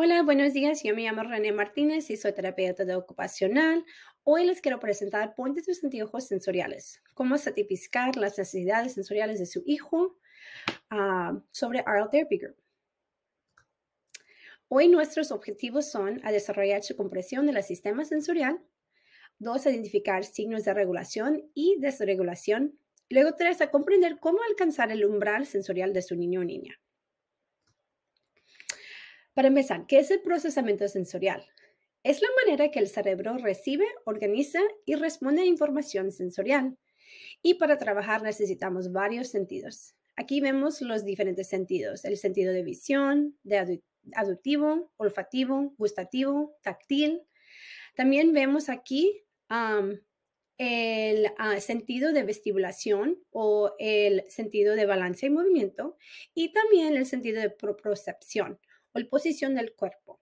Hola, buenos días. Yo me llamo René Martínez y soy terapeuta de ocupacional. Hoy les quiero presentar Ponte tus anteojos sensoriales, cómo satisfacer las necesidades sensoriales de su hijo ah, sobre Oral Therapy Group. Hoy nuestros objetivos son a desarrollar su comprensión del sistema sensorial, dos, identificar signos de regulación y desregulación, luego tres, a comprender cómo alcanzar el umbral sensorial de su niño o niña. Para empezar, ¿qué es el procesamiento sensorial? Es la manera que el cerebro recibe, organiza y responde a información sensorial. Y para trabajar necesitamos varios sentidos. Aquí vemos los diferentes sentidos, el sentido de visión, de aductivo, olfativo, gustativo, táctil. También vemos aquí el ah, sentido de vestibulación o el sentido de balance y movimiento y también el sentido de propriocepción o la posición del cuerpo.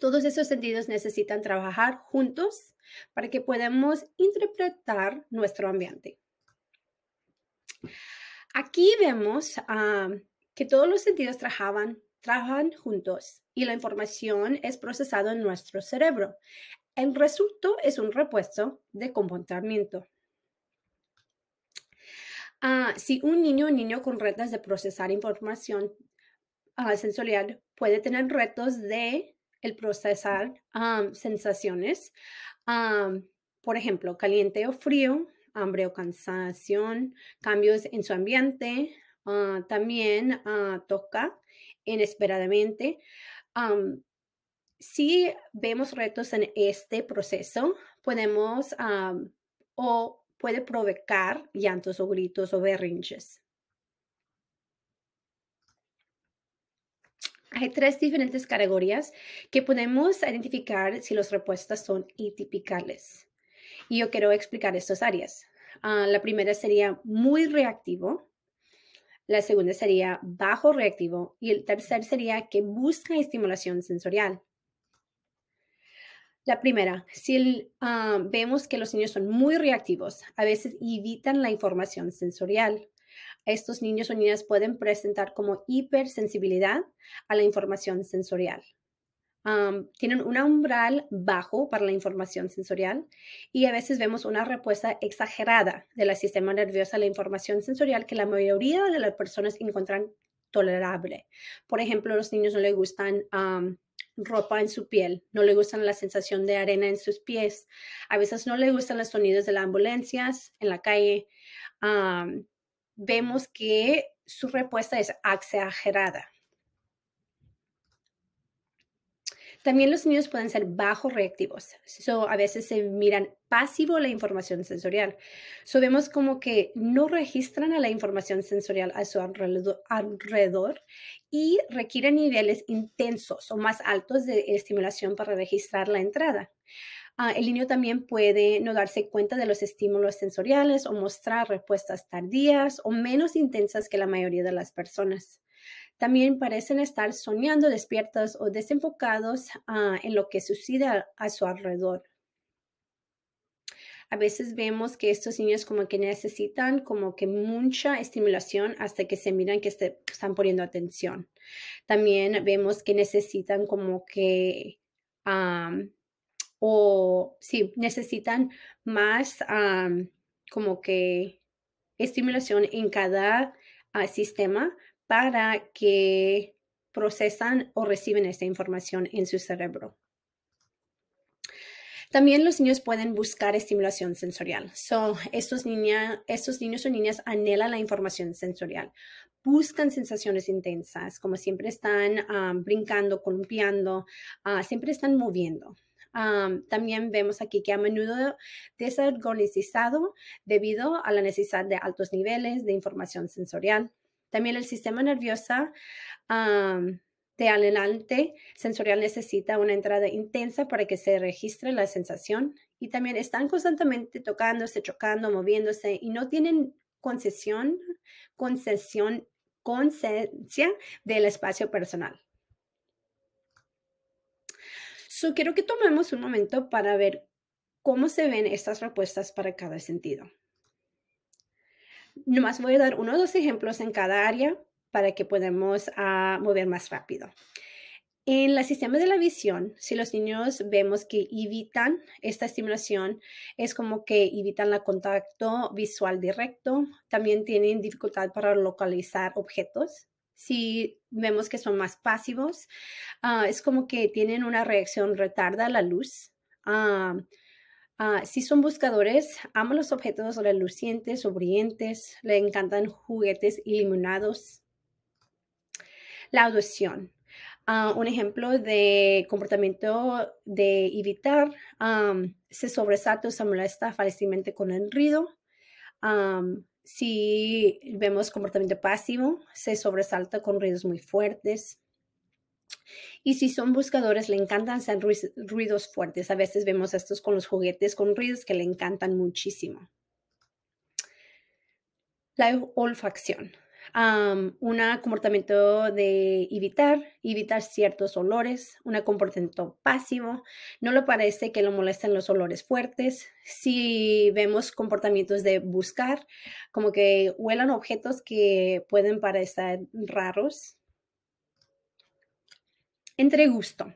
Todos esos sentidos necesitan trabajar juntos para que podamos interpretar nuestro ambiente. Aquí vemos ah, que todos los sentidos trabajan, trabajan juntos y la información es procesada en nuestro cerebro. El resultado es un repuesto de comportamiento. Ah, si un niño o niño con retas de procesar información uh, sensorial puede tener retos de el procesar sensaciones, por ejemplo, caliente o frío, hambre o cansación, cambios en su ambiente, ah, también ah, toca inesperadamente. si vemos retos en este proceso, podemos o puede provocar llantos o gritos o berrinches. Hay tres diferentes categorías que podemos identificar si las respuestas son atípicas. Y yo quiero explicar estas áreas. Ah, la primera sería muy reactivo, la segunda sería bajo reactivo y el tercer sería que busca estimulación sensorial. La primera, si ah, vemos que los niños son muy reactivos, a veces evitan la información sensorial estos niños o niñas pueden presentar como hipersensibilidad a la información sensorial. tienen un umbral bajo para la información sensorial y a veces vemos una respuesta exagerada de la sistema nervioso a la información sensorial que la mayoría de las personas encuentran tolerable. Por ejemplo, a los niños no les gustan ropa en su piel, no les gustan la sensación de arena en sus pies, a veces no les gustan los sonidos de las ambulancias en la calle vemos que su respuesta es exagerada. También los niños pueden ser bajo reactivos. So, a veces se miran pasivo la información sensorial. So, vemos como que no registran a la información sensorial a su alrededor y requieren niveles intensos o más altos de estimulación para registrar la entrada. Ah, el niño también puede no darse cuenta de los estímulos sensoriales o mostrar respuestas tardías o menos intensas que la mayoría de las personas. También parecen estar soñando, despiertos o desenfocados ah, en lo que sucede a, su alrededor a veces vemos que estos niños como que necesitan como que mucha estimulación hasta que se miran que este, están poniendo atención. También vemos que necesitan como que o sí, necesitan más como que estimulación en cada ah, sistema para que procesan o reciben esta información en su cerebro. También los niños pueden buscar estimulación sensorial. So, estos, niños o niñas anhelan la información sensorial, buscan sensaciones intensas, como siempre están brincando, columpiando, ah, siempre están moviendo también vemos aquí que a menudo desorganizado debido a la necesidad de altos niveles de información sensorial. También el sistema nervioso de adelante sensorial necesita una entrada intensa para que se registre la sensación y también están constantemente tocándose, chocando, moviéndose y no tienen concesión, concesión, conciencia del espacio personal. So, quiero que tomemos un momento para ver cómo se ven estas propuestas para cada sentido. Nomás voy a dar uno o dos ejemplos en cada área para que podamos ah, mover más rápido. En el sistemas de la visión, si los niños vemos que evitan esta estimulación, es como que evitan el contacto visual directo, también tienen dificultad para localizar objetos, si vemos que son más pasivos, ah, es como que tienen una reacción retarda a la luz. Ah, ah, si son buscadores, aman los objetos relucientes o brillantes, le encantan juguetes iluminados. La audición. un ejemplo de comportamiento de evitar se sobresalta o se molesta fácilmente con el ruido. Si vemos comportamiento pasivo, se sobresalta con ruidos muy fuertes. Y si son buscadores, le encantan hacer ruidos fuertes. A veces vemos estos con los juguetes, con ruidos que le encantan muchísimo. La olfacción. Um, un comportamiento de evitar, evitar ciertos olores, un comportamiento pasivo, no le parece que lo molesten los olores fuertes. Si vemos comportamientos de buscar, como que huelan objetos que pueden parecer raros. Entre gusto.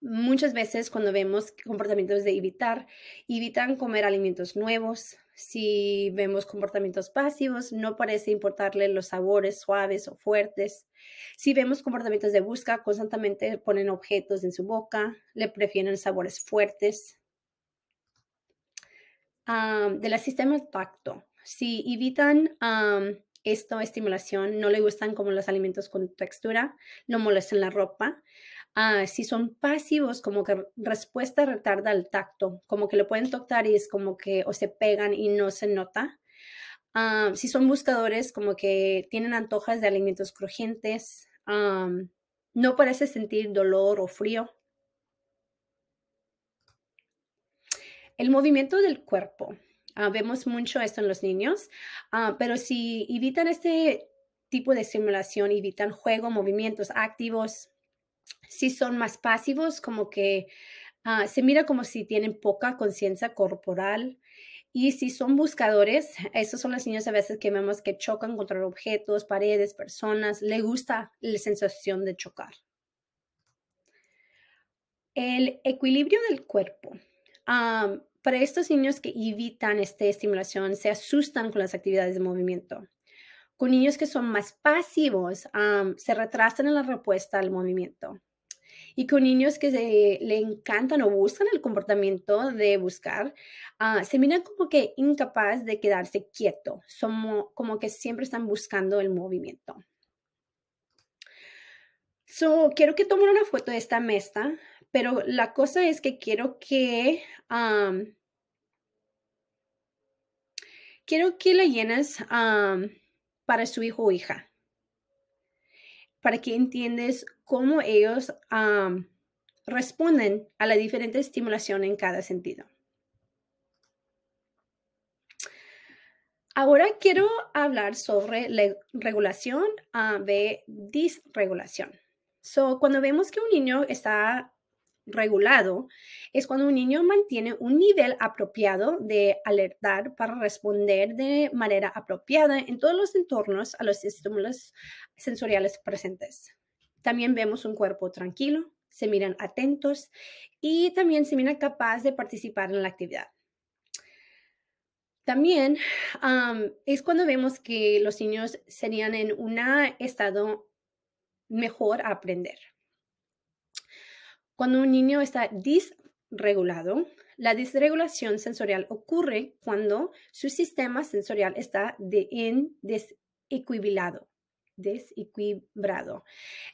muchas veces cuando vemos comportamientos de evitar, evitan comer alimentos nuevos, si vemos comportamientos pasivos, no parece importarle los sabores suaves o fuertes. Si vemos comportamientos de busca, constantemente ponen objetos en su boca, le prefieren sabores fuertes. Ah, de la sistema tacto. Si evitan esta estimulación, no le gustan como los alimentos con textura, no molestan la ropa, Ah, si son pasivos, como que respuesta retarda al tacto, como que lo pueden tocar y es como que o se pegan y no se nota. Ah, si son buscadores, como que tienen antojas de alimentos crujientes, ah, no parece sentir dolor o frío. El movimiento del cuerpo. vemos mucho esto en los niños, pero si evitan este tipo de simulación, evitan juego, movimientos activos, si son más pasivos, como que ah, se mira como si tienen poca conciencia corporal. Y si son buscadores, esos son los niños a veces que vemos que chocan contra objetos, paredes, personas. Le gusta la sensación de chocar. El equilibrio del cuerpo. para estos niños que evitan esta estimulación, se asustan con las actividades de movimiento. Con niños que son más pasivos, se retrasan en la respuesta al movimiento y con niños que le encantan o buscan el comportamiento de buscar, ah, se miran como que incapaz de quedarse quieto, Somos, como que siempre están buscando el movimiento. So, quiero que tomen una foto de esta mesa, pero la cosa es que quiero que quiero que la llenes para su hijo o hija para que entiendes cómo ellos responden a la diferente estimulación en cada sentido. Ahora quiero hablar sobre la regulación a ah, de disregulación. cuando vemos que un niño está regulado es cuando un niño mantiene un nivel apropiado de alertar para responder de manera apropiada en todos los entornos a los estímulos sensoriales presentes. También vemos un cuerpo tranquilo, se miran atentos y también se mira capaz de participar en la actividad. También es cuando vemos que los niños serían en un estado mejor a aprender. Cuando un niño está disregulado, la disregulación sensorial ocurre cuando su sistema sensorial está en desequilibrado.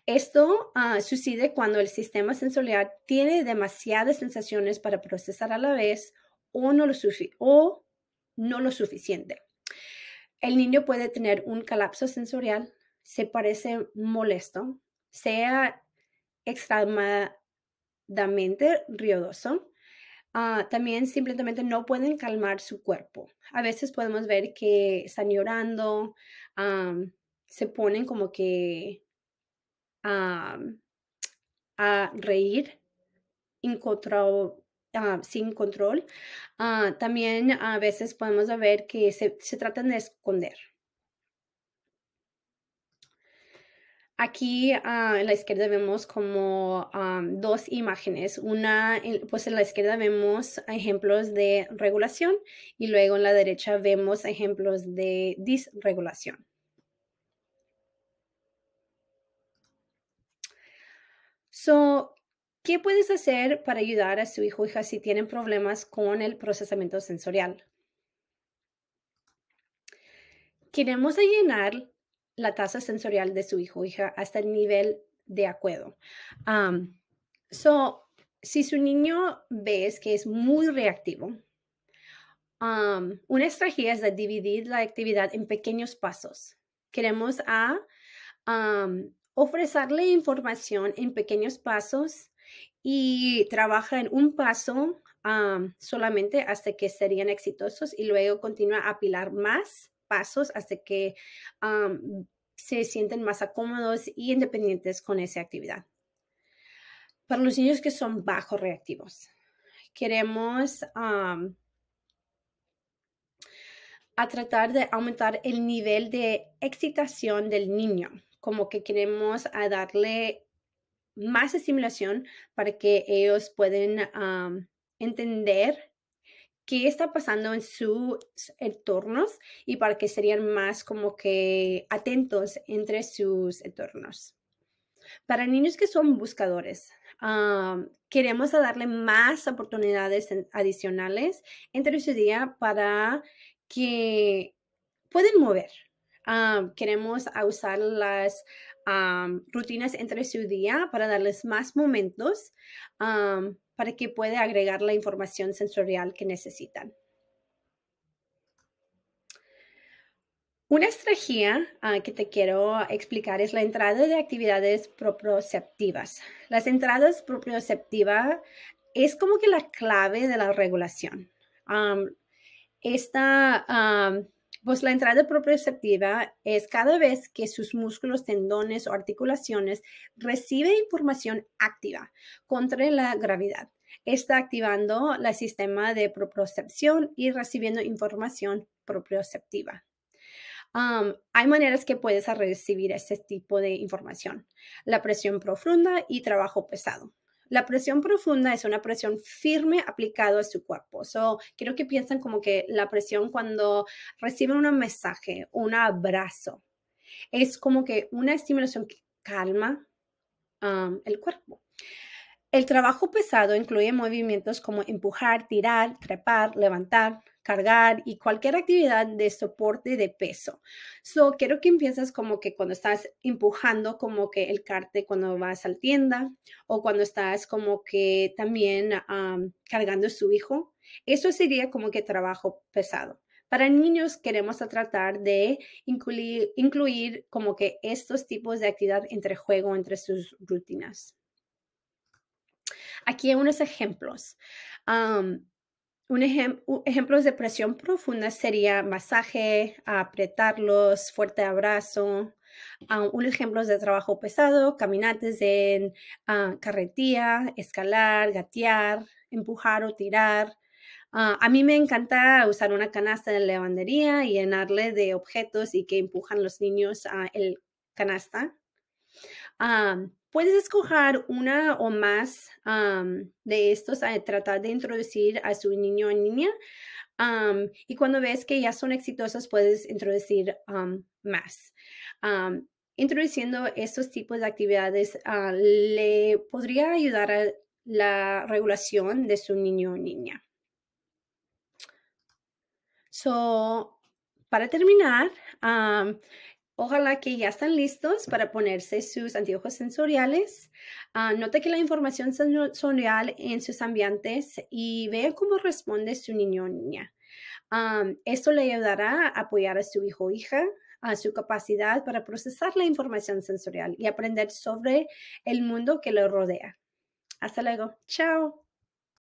Esto ah, sucede cuando el sistema sensorial tiene demasiadas sensaciones para procesar a la vez o no lo, suficiente. El niño puede tener un colapso sensorial, se parece molesto, sea extremadamente profundamente ah, también simplemente no pueden calmar su cuerpo. A veces podemos ver que están llorando, ah, se ponen como que ah, a reír sin control. también a veces podemos ver que se tratan de esconder. Aquí ah, en la izquierda vemos como ah, dos imágenes. Una, pues en la izquierda vemos ejemplos de regulación y luego en la derecha vemos ejemplos de disregulación. So, ¿qué puedes hacer para ayudar a su hijo o hija si tienen problemas con el procesamiento sensorial? Queremos llenar la tasa sensorial de su hijo o hija hasta el nivel de acuerdo. so, si su niño ves que es muy reactivo, una estrategia es dividir la actividad en pequeños pasos. Queremos a ofrecerle información en pequeños pasos y trabaja en un paso solamente hasta que serían exitosos y luego continúa a apilar más pasos hasta que se sienten más cómodos y independientes con esa actividad. Para los niños que son bajo reactivos, queremos a tratar de aumentar el nivel de excitación del niño, como que queremos a darle más estimulación para que ellos puedan entender qué está pasando en sus entornos y para que serían más como que atentos entre sus entornos. Para niños que son buscadores, queremos darle más oportunidades adicionales entre su día para que pueden mover. queremos usar las rutinas entre su día para darles más momentos para que pueda agregar la información sensorial que necesitan. Una estrategia ah, que te quiero explicar es la entrada de actividades proprioceptivas. Las entradas proprioceptivas es como que la clave de la regulación. esta pues la entrada proprioceptiva es cada vez que sus músculos, tendones o articulaciones reciben información activa contra la gravedad. Está activando el sistema de propriocepción y recibiendo información proprioceptiva. hay maneras que puedes recibir este tipo de información. La presión profunda y trabajo pesado. La presión profunda es una presión firme aplicada a su cuerpo. So, quiero que piensen como que la presión cuando reciben un mensaje, un abrazo, es como que una estimulación que calma um, el cuerpo. El trabajo pesado incluye movimientos como empujar, tirar, trepar, levantar, cargar y cualquier actividad de soporte de peso. So, quiero que empieces como que cuando estás empujando como que el carte cuando vas a la tienda o cuando estás como que también cargando a su hijo. Eso sería como que trabajo pesado. Para niños queremos tratar de incluir, como que estos tipos de actividad entre juego, entre sus rutinas. Aquí hay unos ejemplos un ejemplo de presión profunda sería masaje, apretarlos, fuerte abrazo. un ejemplo de trabajo pesado, caminantes en carretilla, escalar, gatear, empujar o tirar. a mí me encanta usar una canasta de lavandería y llenarle de objetos y que empujan los niños a el canasta. Puedes escoger una o más de estos a tratar de introducir a su niño o niña. y cuando ves que ya son exitosas, puedes introducir más. introduciendo estos tipos de actividades ah, le podría ayudar a la regulación de su niño o niña. So, para terminar, Ojalá que ya están listos para ponerse sus anteojos sensoriales. Ah, note que la información sensorial en sus ambientes y vea cómo responde su niño o niña. esto le ayudará a apoyar a su hijo o hija a su capacidad para procesar la información sensorial y aprender sobre el mundo que lo rodea. Hasta luego. Chao.